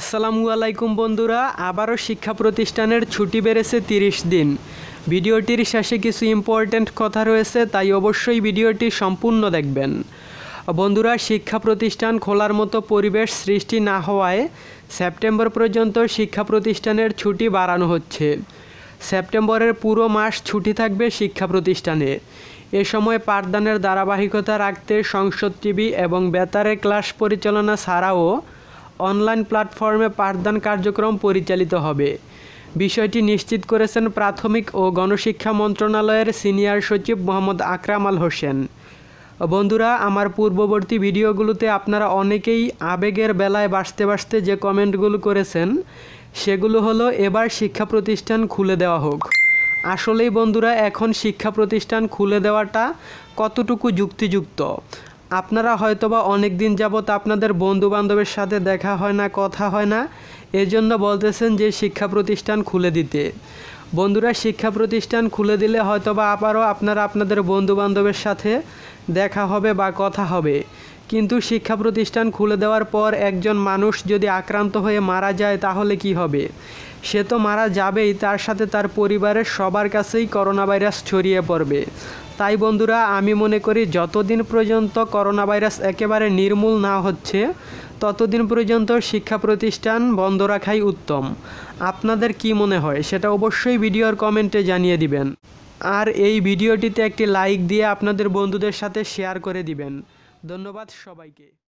আসসালামু আলাইকুম বন্ধুরা আবারও শিক্ষা প্রতিষ্ঠানের ছুটি বেড়েছে তিরিশ দিন ভিডিওটির শেষে কিছু ইম্পর্ট্যান্ট কথা রয়েছে তাই অবশ্যই ভিডিওটি সম্পূর্ণ দেখবেন বন্ধুরা শিক্ষা প্রতিষ্ঠান খোলার মতো পরিবেশ সৃষ্টি না হওয়ায় সেপ্টেম্বর পর্যন্ত শিক্ষা প্রতিষ্ঠানের ছুটি বাড়ানো হচ্ছে সেপ্টেম্বরের পুরো মাস ছুটি থাকবে শিক্ষা প্রতিষ্ঠানে এ সময় পাঠদানের ধারাবাহিকতা রাখতে সংসদ টিভি এবং বেতারে ক্লাস পরিচালনা ছাড়াও অনলাইন প্ল্যাটফর্মে পাঠদান কার্যক্রম পরিচালিত হবে বিষয়টি নিশ্চিত করেছেন প্রাথমিক ও গণশিক্ষা মন্ত্রণালয়ের সিনিয়র সচিব মোহাম্মদ আকরাম আল হোসেন বন্ধুরা আমার পূর্ববর্তী ভিডিওগুলোতে আপনারা অনেকেই আবেগের বেলায় বাঁচতে বাঁচতে যে কমেন্টগুলো করেছেন সেগুলো হলো এবার শিক্ষা প্রতিষ্ঠান খুলে দেওয়া হোক আসলেই বন্ধুরা এখন শিক্ষা প্রতিষ্ঠান খুলে দেওয়াটা কতটুকু যুক্তিযুক্ত আপনারা হয়তোবা অনেক দিন যাবৎ আপনাদের বন্ধু বান্ধবের সাথে দেখা হয় না কথা হয় না এজন্য বলতেছেন যে শিক্ষা প্রতিষ্ঠান খুলে দিতে বন্ধুরা শিক্ষা প্রতিষ্ঠান খুলে দিলে হয়তোবা আবারও আপনারা আপনাদের বন্ধু বান্ধবের সাথে দেখা হবে বা কথা হবে কিন্তু শিক্ষা প্রতিষ্ঠান খুলে দেওয়ার পর একজন মানুষ যদি আক্রান্ত হয়ে মারা যায় তাহলে কি হবে সে তো মারা যাবেই তার সাথে তার পরিবারের সবার কাছেই করোনা ভাইরাস ছড়িয়ে পড়বে তাই বন্ধুরা আমি মনে করি যতদিন পর্যন্ত করোনা ভাইরাস একেবারে নির্মূল না হচ্ছে ততদিন পর্যন্ত শিক্ষা প্রতিষ্ঠান বন্ধ রাখাই উত্তম আপনাদের কি মনে হয় সেটা অবশ্যই ভিডিওর কমেন্টে জানিয়ে দিবেন আর এই ভিডিওটিতে একটি লাইক দিয়ে আপনাদের বন্ধুদের সাথে শেয়ার করে দিবেন ধন্যবাদ সবাইকে